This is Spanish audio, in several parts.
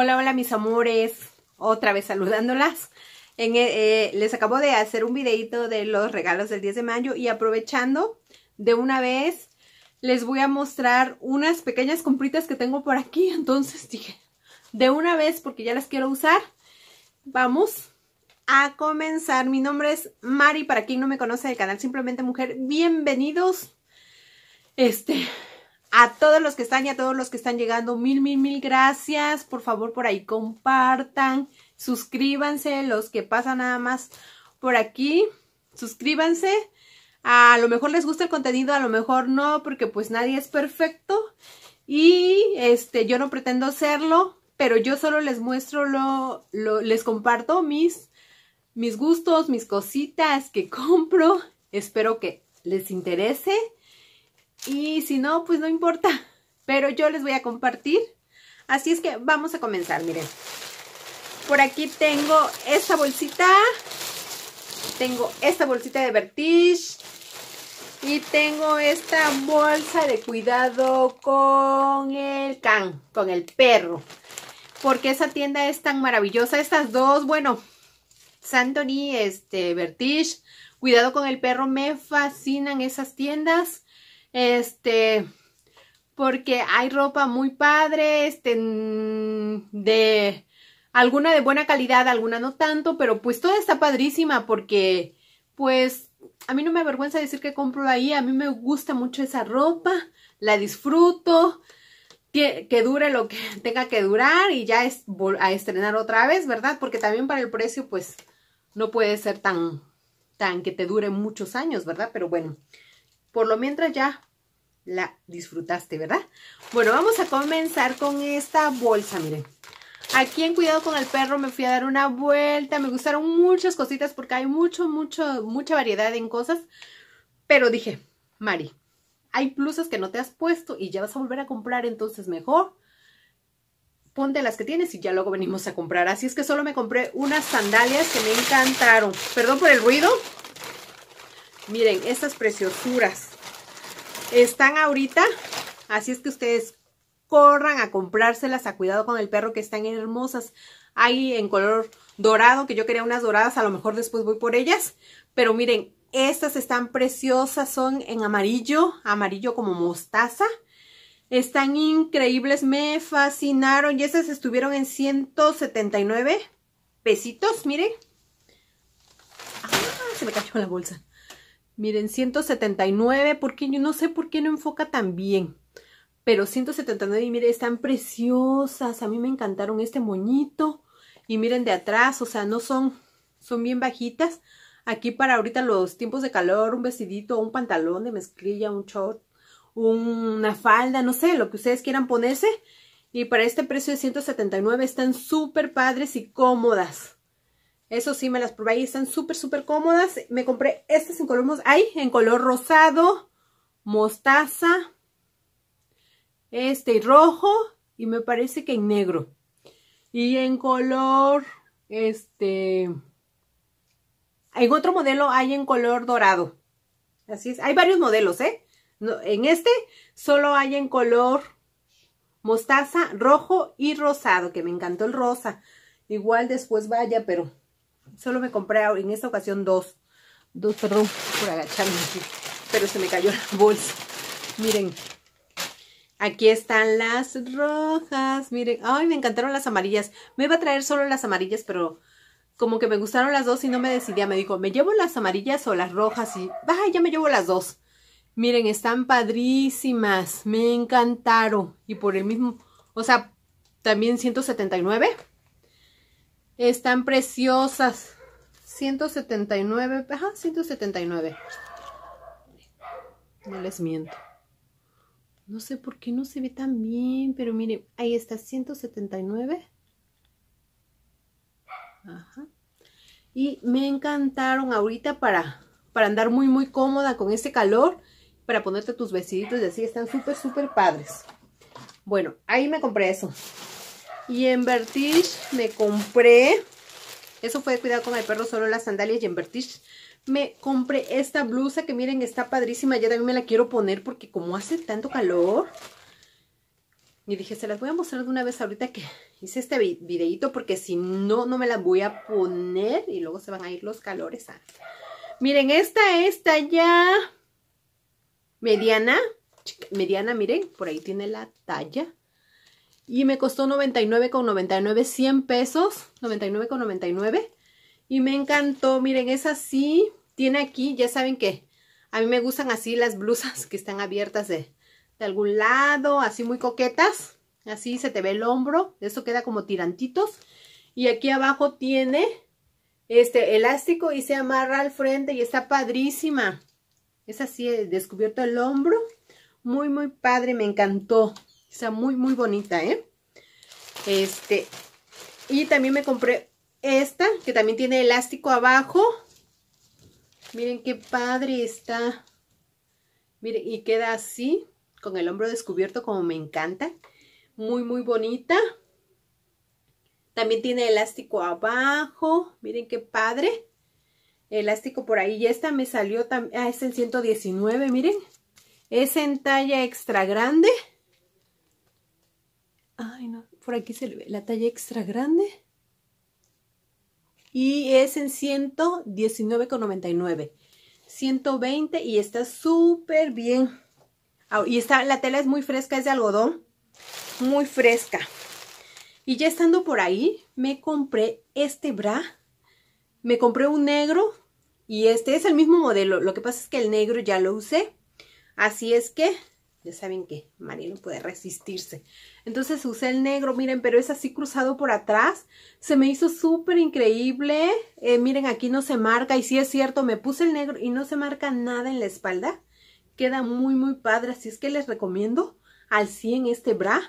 Hola, hola mis amores, otra vez saludándolas. Eh, eh, les acabo de hacer un videito de los regalos del 10 de mayo y aprovechando de una vez les voy a mostrar unas pequeñas compritas que tengo por aquí. Entonces dije, de una vez porque ya las quiero usar, vamos a comenzar. Mi nombre es Mari, para quien no me conoce del canal Simplemente Mujer, bienvenidos. Este, a todos los que están y a todos los que están llegando, mil, mil, mil gracias. Por favor, por ahí compartan, suscríbanse, los que pasan nada más por aquí, suscríbanse. A lo mejor les gusta el contenido, a lo mejor no, porque pues nadie es perfecto. Y este, yo no pretendo serlo, pero yo solo les muestro lo, les comparto mis, mis gustos, mis cositas que compro. Espero que les interese. Y si no, pues no importa. Pero yo les voy a compartir. Así es que vamos a comenzar, miren. Por aquí tengo esta bolsita. Tengo esta bolsita de Vertige. Y tengo esta bolsa de cuidado con el can, con el perro. Porque esa tienda es tan maravillosa. Estas dos, bueno, Santoni, este, Vertige, cuidado con el perro, me fascinan esas tiendas. Este, porque hay ropa muy padre, este, de alguna de buena calidad, alguna no tanto, pero pues toda está padrísima porque, pues, a mí no me avergüenza decir que compro ahí, a mí me gusta mucho esa ropa, la disfruto, que, dure lo que tenga que durar y ya es a estrenar otra vez, ¿verdad? Porque también para el precio, pues, no puede ser tan, tan que te dure muchos años, ¿verdad? Pero bueno, por lo mientras ya la disfrutaste, ¿verdad? Bueno, vamos a comenzar con esta bolsa, miren. Aquí en Cuidado con el Perro me fui a dar una vuelta, me gustaron muchas cositas porque hay mucho, mucho, mucha variedad en cosas. Pero dije, Mari, hay pluses que no te has puesto y ya vas a volver a comprar, entonces mejor ponte las que tienes y ya luego venimos a comprar. Así es que solo me compré unas sandalias que me encantaron. Perdón por el ruido, Miren, estas preciosuras están ahorita, así es que ustedes corran a comprárselas a cuidado con el perro que están hermosas. Hay en color dorado, que yo quería unas doradas, a lo mejor después voy por ellas, pero miren, estas están preciosas, son en amarillo, amarillo como mostaza. Están increíbles, me fascinaron y estas estuvieron en 179 pesitos, miren. Ah, se me cayó la bolsa. Miren, 179, porque yo no sé por qué no enfoca tan bien. Pero 179, y miren, están preciosas. A mí me encantaron este moñito. Y miren de atrás, o sea, no son, son bien bajitas. Aquí para ahorita los tiempos de calor, un vestidito, un pantalón de mezclilla, un short, una falda, no sé, lo que ustedes quieran ponerse. Y para este precio de 179 están súper padres y cómodas. Eso sí, me las probé y están súper, súper cómodas. Me compré estas en color, Hay en color rosado, mostaza, este y rojo y me parece que en negro. Y en color, este, en otro modelo hay en color dorado. Así es, hay varios modelos, ¿eh? en este solo hay en color mostaza, rojo y rosado, que me encantó el rosa. Igual después vaya, pero Solo me compré en esta ocasión dos. Dos, perdón, por agacharme aquí. Pero se me cayó la bolsa. Miren. Aquí están las rojas. Miren. Ay, me encantaron las amarillas. Me iba a traer solo las amarillas, pero como que me gustaron las dos y no me decidía. Me dijo, ¿me llevo las amarillas o las rojas? Y, ay, ya me llevo las dos. Miren, están padrísimas. Me encantaron. Y por el mismo, o sea, también 179. Están preciosas. 179, ajá, 179. No les miento. No sé por qué no se ve tan bien, pero miren, ahí está 179. Ajá. Y me encantaron ahorita para, para andar muy, muy cómoda con ese calor, para ponerte tus vestiditos y así, están súper, súper padres. Bueno, ahí me compré eso. Y en Vertish me compré, eso fue de cuidado con el perro, solo las sandalias y en Vertish me compré esta blusa que miren está padrísima, ya también me la quiero poner porque como hace tanto calor. Y dije, se las voy a mostrar de una vez ahorita que hice este videito porque si no, no me las voy a poner y luego se van a ir los calores. Miren, esta es ya mediana, mediana, miren, por ahí tiene la talla y me costó 99,99, 100 pesos, 99,99 y me encantó, miren, es así, tiene aquí, ya saben que a mí me gustan así las blusas que están abiertas de, de algún lado, así muy coquetas, así se te ve el hombro, eso queda como tirantitos y aquí abajo tiene este elástico y se amarra al frente y está padrísima, es así, descubierto el hombro, muy muy padre, me encantó. Está muy, muy bonita, ¿eh? Este, y también me compré esta, que también tiene elástico abajo. Miren qué padre está. Miren, y queda así, con el hombro descubierto, como me encanta. Muy, muy bonita. También tiene elástico abajo. Miren qué padre. Elástico por ahí. Y esta me salió también. Ah, es el 119, miren. Es en talla extra grande por aquí se ve la talla extra grande. Y es en 119,99. 120 y está súper bien. Y está, la tela es muy fresca, es de algodón. Muy fresca. Y ya estando por ahí, me compré este bra. Me compré un negro y este es el mismo modelo. Lo que pasa es que el negro ya lo usé. Así es que ya saben que María no puede resistirse. Entonces usé el negro, miren, pero es así cruzado por atrás. Se me hizo súper increíble. Eh, miren, aquí no se marca y sí es cierto, me puse el negro y no se marca nada en la espalda. Queda muy, muy padre, así es que les recomiendo al 100 este bra.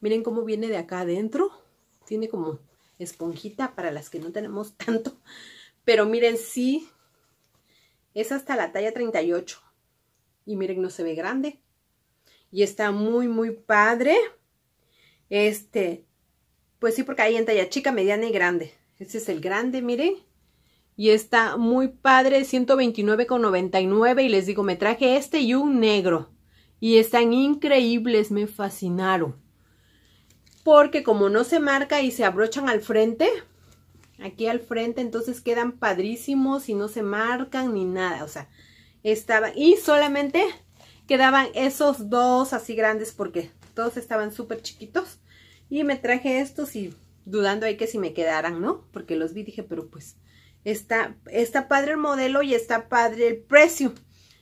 Miren cómo viene de acá adentro. Tiene como esponjita para las que no tenemos tanto. Pero miren, sí, es hasta la talla 38. Y miren, no se ve grande y está muy, muy padre. Este, pues sí, porque hay en talla chica, mediana y grande. Este es el grande, miren. Y está muy padre, 129,99 y les digo, me traje este y un negro. Y están increíbles, me fascinaron. Porque como no se marca y se abrochan al frente, aquí al frente, entonces quedan padrísimos y no se marcan ni nada. O sea, estaba... Y solamente quedaban esos dos así grandes porque todos estaban súper chiquitos. Y me traje estos y dudando ahí que si me quedaran, ¿no? Porque los vi, dije, pero pues está, padre el modelo y está padre el precio.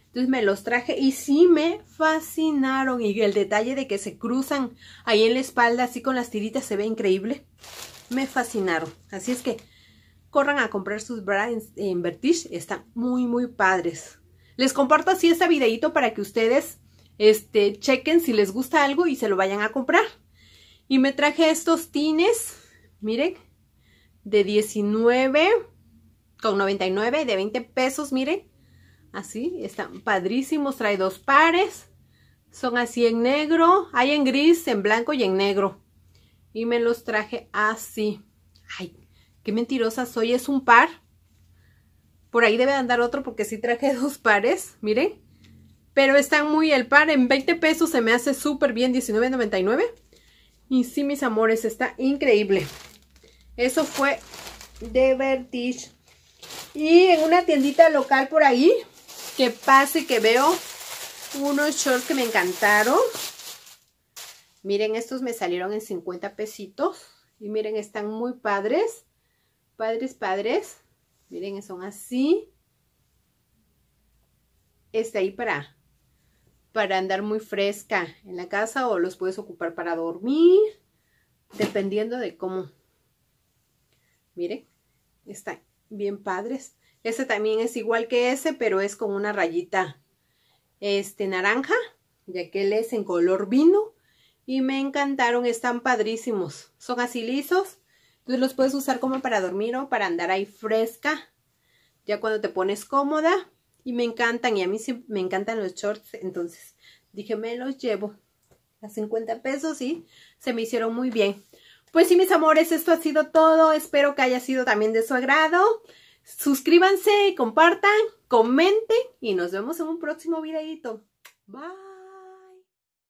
Entonces me los traje y sí me fascinaron. Y el detalle de que se cruzan ahí en la espalda, así con las tiritas, se ve increíble. Me fascinaron. Así es que corran a comprar sus bras en, en Vertige. Están muy, muy padres. Les comparto así este videito para que ustedes este, chequen si les gusta algo y se lo vayan a comprar. Y me traje estos tines, miren, de 19 con 99, de 20 pesos, miren. Así, están padrísimos, trae dos pares. Son así en negro, hay en gris, en blanco y en negro. Y me los traje así. Ay, qué mentirosa soy, es un par por ahí debe andar otro porque sí traje dos pares, miren. Pero están muy el par, en 20 pesos se me hace súper bien, $19.99. Y sí, mis amores, está increíble. Eso fue de Vertige. Y en una tiendita local por ahí, que pase que veo unos shorts que me encantaron. Miren, estos me salieron en 50 pesitos. Y miren, están muy padres. Padres, padres. Miren, son así. Este ahí para, para andar muy fresca en la casa o los puedes ocupar para dormir, dependiendo de cómo. Miren, están bien padres. Este también es igual que ese, pero es con una rayita este, naranja, ya que él es en color vino. Y me encantaron, están padrísimos. Son así lisos entonces los puedes usar como para dormir o para andar ahí fresca. Ya cuando te pones cómoda. Y me encantan. Y a mí sí me encantan los shorts. Entonces dije, me los llevo. A 50 pesos y se me hicieron muy bien. Pues sí, mis amores, esto ha sido todo. Espero que haya sido también de su agrado. Suscríbanse, compartan, comenten y nos vemos en un próximo videito. Bye.